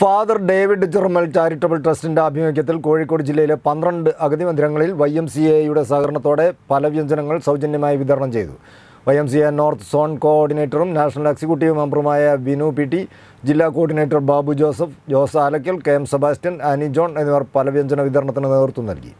father David Chiramel charitable ട്രസ്റ്റിൻ്റെ ആഭിമുഖ്യത്തിൽ കോഴിക്കോട് ജില്ലയിലെ പന്ത്രണ്ട് അഗതി മന്ദിരങ്ങളിൽ വൈ എം സി എയുടെ സഹകരണത്തോടെ പല വ്യഞ്ജനങ്ങൾ സൗജന്യമായി വിതരണം ചെയ്തു Y M C A north zone കോർഡിനേറ്ററും നാഷണൽ എക്സിക്യൂട്ടീവ് മെമ്പറുമായ വിനു പി ടി ജില്ലാ coordinator Babu Joseph Jose Alakkal K M Sebastian Annie John എന്നിവർ പല വ്യഞ്ജന വിതരണത്തിന് നേതൃത്വം നൽകി